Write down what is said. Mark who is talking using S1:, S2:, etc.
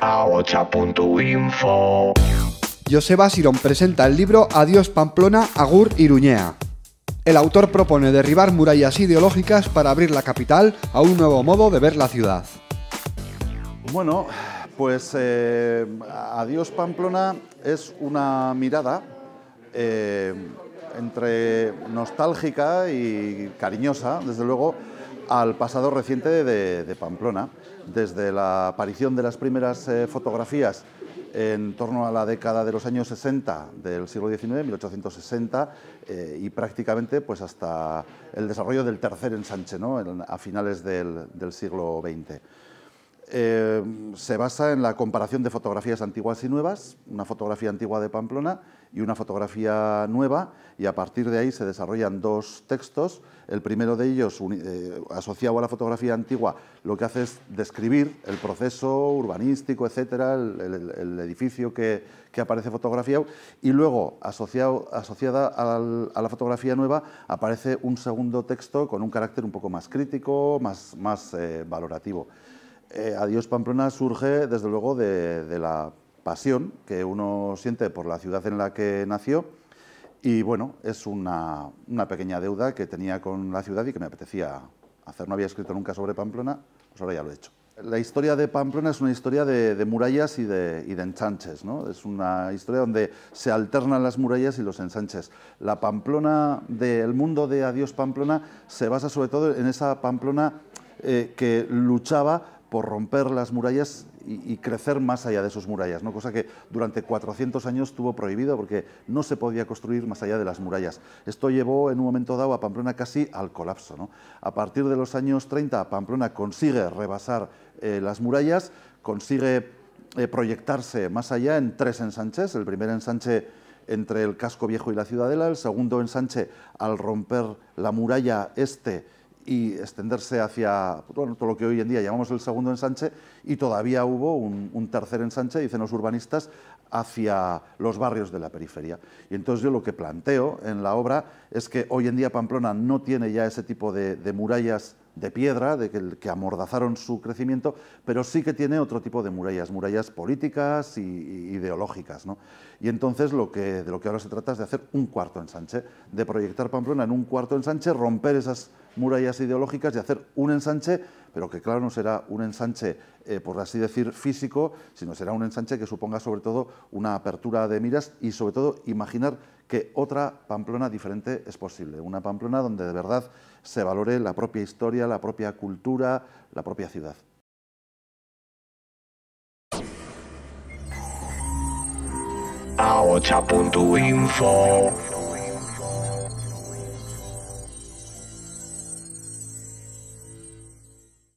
S1: a Joseba Sirón presenta el libro Adiós Pamplona, Agur Iruñea. El autor propone derribar murallas ideológicas para abrir la capital a un nuevo modo de ver la ciudad. Bueno, pues eh, Adiós Pamplona es una mirada eh, entre nostálgica y cariñosa, desde luego, al pasado reciente de, Pamplona. Desde la aparición de las primeras eh, fotografías en torno a la década de los años 60 del siglo XIX, 1860, eh, y prácticamente pues, hasta el desarrollo del tercer ensanche ¿no? a finales del siglo XX. Eh, se basa en la comparación de fotografías antiguas y nuevas, una fotografía antigua de Pamplona y una fotografía nueva, y a partir de ahí se desarrollan dos textos. El primero de ellos, eh, asociado a la fotografía antigua, lo que hace es describir el proceso urbanístico, etcétera, el, edificio que, aparece fotografiado, y luego, asociada a la fotografía nueva, aparece un segundo texto con un carácter un poco más crítico, más, eh, valorativo. Eh, Adiós Pamplona surge desde luego de, la pasión que uno siente por la ciudad en la que nació y bueno, es una, pequeña deuda que tenía con la ciudad y que me apetecía hacer. No había escrito nunca sobre Pamplona, pues ahora ya lo he hecho. La historia de Pamplona es una historia de, murallas y de, y enchanches, ¿no? Es una historia donde se alternan las murallas y los ensanches. La Pamplona del mundo de Adiós Pamplona se basa sobre todo en esa Pamplona eh, que luchaba por romper las murallas y, crecer más allá de sus murallas, cosa que durante 400 años estuvo prohibido porque no se podía construir más allá de las murallas. Esto llevó en un momento dado a Pamplona casi al colapso. A partir de los años 30, Pamplona consigue rebasar eh, las murallas, consigue eh, proyectarse más allá en tres ensanches, el primer ensanche entre el casco viejo y la ciudadela, el segundo ensanche al romper la muralla este, y extenderse hacia pues todo lo que hoy en día llamamos el segundo ensanche y todavía hubo un, tercer ensanche, dicen los urbanistas, hacia los barrios de la periferia. Y entonces yo lo que planteo en la obra es que hoy en día Pamplona no tiene ya ese tipo de murallas de piedra, de que, amordazaron su crecimiento, pero sí que tiene otro tipo de murallas, murallas políticas y, ideológicas. Y entonces lo que, de lo que ahora se trata es de hacer un cuarto ensanche, de proyectar Pamplona en un cuarto ensanche, romper esas murallas ideológicas y hacer un ensanche pero que claro no será un ensanche, eh, por así decir, físico, sino será un ensanche que suponga sobre todo una apertura de miras y sobre todo imaginar que otra Pamplona diferente es posible, una Pamplona donde de verdad se valore la propia historia, la propia cultura, la propia ciudad.